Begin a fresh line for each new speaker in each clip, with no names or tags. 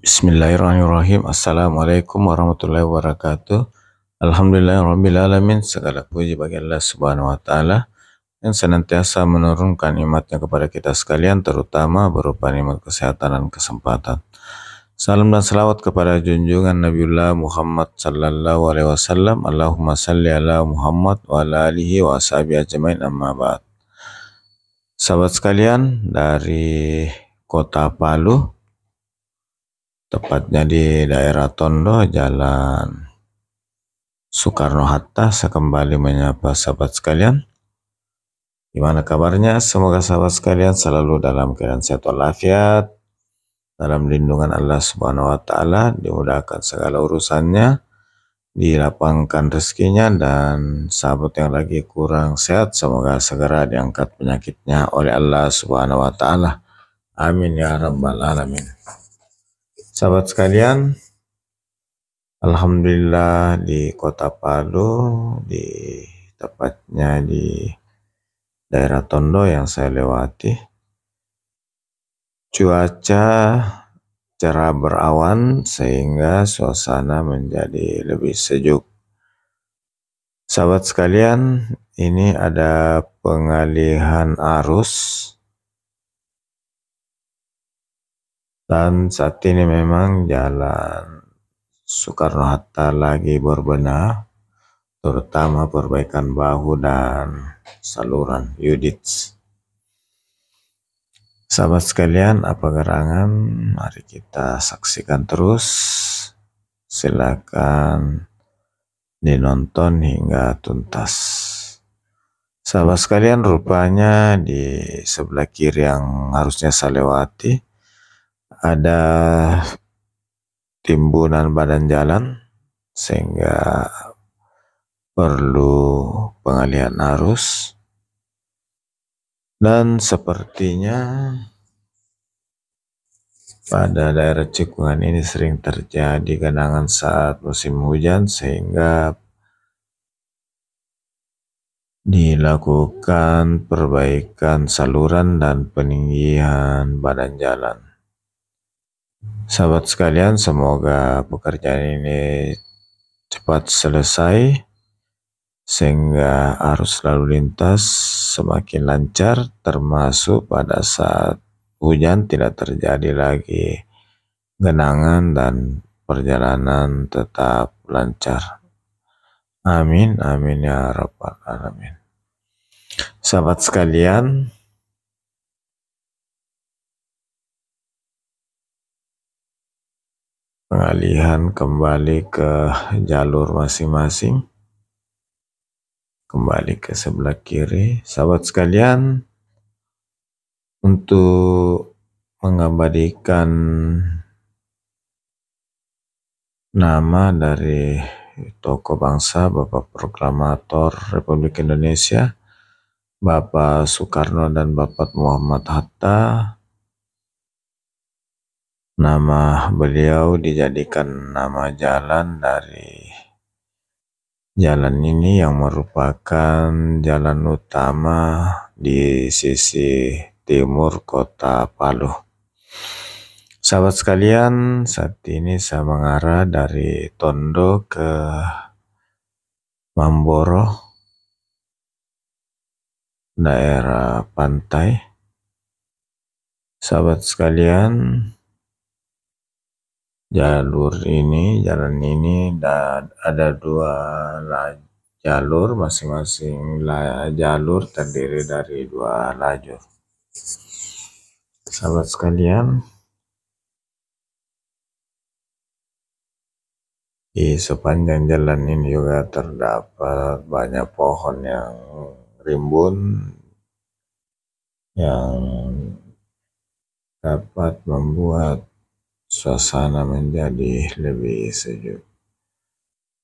Bismillahirrahmanirrahim. Assalamualaikum warahmatullahi wabarakatuh. Alhamdulillahirrahmanirrahim. Segala puji bagi Allah subhanahu wa ta'ala yang senantiasa menurunkan nikmatnya kepada kita sekalian terutama berupa nikmat kesehatan dan kesempatan. Salam dan salawat kepada junjungan Nabiullah Muhammad sallallahu alaihi wasallam. Allahumma salli ala Muhammad wa ala alihi wa ashabi ajmain amma ba'd. Sahabat sekalian dari kota Palu, tepatnya di daerah Tondo Jalan Soekarno-Hatta. Saya kembali menyapa sahabat sekalian. Gimana kabarnya? Semoga sahabat sekalian selalu dalam keadaan sehat walafiat, dalam lindungan Allah Subhanahu wa taala, dimudahkan segala urusannya, dilapangkan rezekinya dan sahabat yang lagi kurang sehat semoga segera diangkat penyakitnya oleh Allah Subhanahu wa taala. Amin ya rabbal alamin. Sahabat sekalian, Alhamdulillah di kota Palu, di tepatnya di daerah Tondo yang saya lewati, cuaca cerah berawan sehingga suasana menjadi lebih sejuk. Sahabat sekalian, ini ada pengalihan arus Dan saat ini memang jalan Soekarno-Hatta lagi berbenah, terutama perbaikan bahu dan saluran Yudits. Sahabat sekalian, apa gerangan? Mari kita saksikan terus. Silakan dinonton hingga tuntas. Sahabat sekalian, rupanya di sebelah kiri yang harusnya saya lewati, ada timbunan badan jalan sehingga perlu pengalian arus dan sepertinya pada daerah cekungan ini sering terjadi genangan saat musim hujan sehingga dilakukan perbaikan saluran dan peninggian badan jalan. Sahabat sekalian, semoga pekerjaan ini cepat selesai sehingga arus lalu lintas semakin lancar termasuk pada saat hujan tidak terjadi lagi genangan dan perjalanan tetap lancar. Amin, amin ya rabbal alamin. Sahabat sekalian, pengalihan kembali ke jalur masing-masing kembali ke sebelah kiri sahabat sekalian untuk mengabadikan nama dari tokoh bangsa Bapak Proklamator Republik Indonesia Bapak Soekarno dan Bapak Muhammad Hatta Nama beliau dijadikan nama jalan dari jalan ini yang merupakan jalan utama di sisi timur kota Palu. Sahabat sekalian, saat ini saya mengarah dari Tondo ke Mamboro, daerah pantai. Sahabat sekalian, jalur ini jalan ini dan ada dua jalur masing-masing jalur terdiri dari dua lajur sahabat sekalian di sepanjang jalan ini juga terdapat banyak pohon yang rimbun yang dapat membuat suasana menjadi lebih sejuk.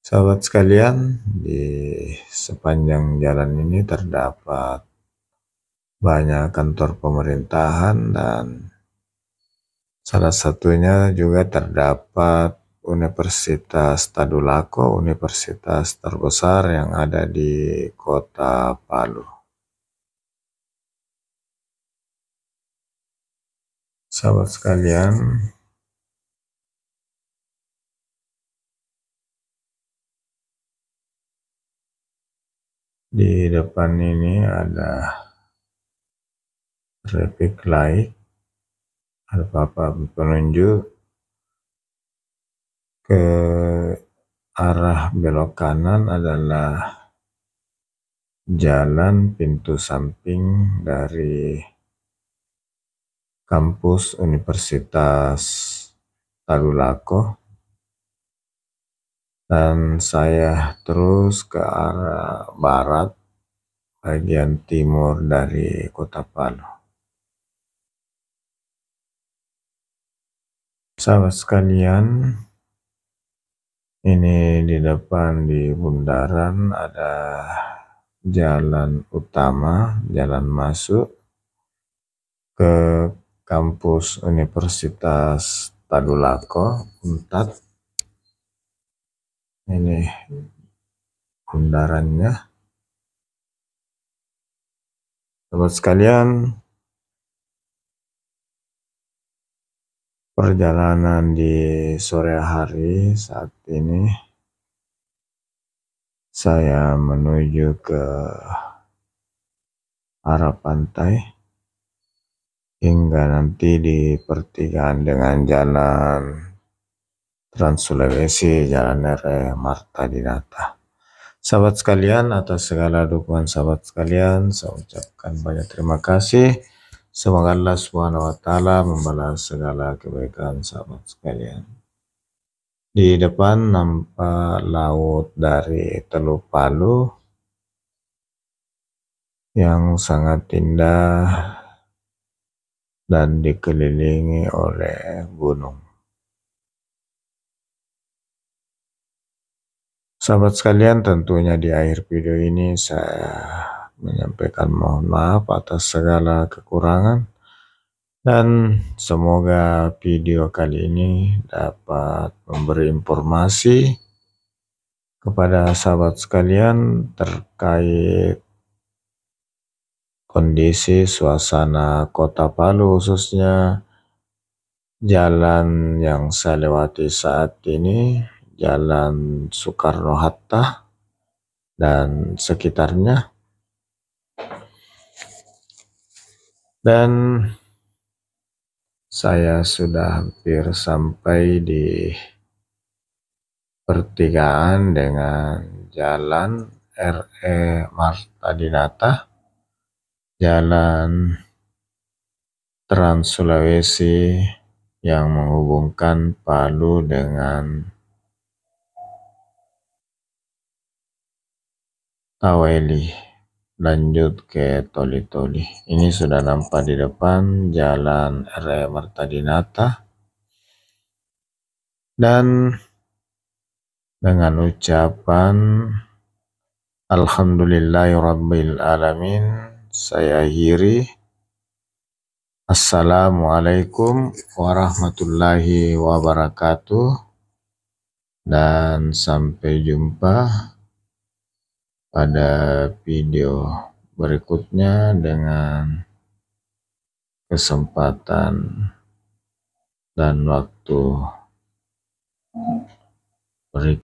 Sahabat sekalian, di sepanjang jalan ini terdapat banyak kantor pemerintahan dan salah satunya juga terdapat Universitas Tadulako, universitas terbesar yang ada di kota Palu. Sahabat sekalian, di depan ini ada traffic light ada apa penunjuk ke arah belok kanan adalah jalan pintu samping dari kampus Universitas Tadulako dan saya terus ke arah barat bagian timur dari kota Palu. Sahabat sekalian, ini di depan di bundaran ada jalan utama, jalan masuk ke kampus Universitas Tadulako, UNTAD ini bundarannya. Sobat sekalian, perjalanan di sore hari saat ini saya menuju ke arah pantai hingga nanti di pertigaan dengan jalan Trans Sulawesi Jalan RE Marta Dinata. Sahabat sekalian, atas segala dukungan sahabat sekalian, saya ucapkan banyak terima kasih. Semoga Allah Subhanahu wa taala membalas segala kebaikan sahabat sekalian. Di depan nampak laut dari Teluk Palu yang sangat indah dan dikelilingi oleh gunung. Sahabat sekalian, tentunya di akhir video ini saya menyampaikan mohon maaf atas segala kekurangan dan semoga video kali ini dapat memberi informasi kepada sahabat sekalian terkait kondisi suasana kota Palu khususnya jalan yang saya lewati saat ini Jalan Soekarno-Hatta dan sekitarnya. Dan saya sudah hampir sampai di pertigaan dengan jalan RE Marta Dinata, jalan Trans Sulawesi yang menghubungkan Palu dengan Taweli lanjut ke toli-toli ini sudah nampak di depan Jalan R.E. Martadinata dan dengan ucapan Alhamdulillahirrabbilalamin saya akhiri Assalamualaikum warahmatullahi wabarakatuh dan sampai jumpa pada video berikutnya dengan kesempatan dan waktu berikutnya.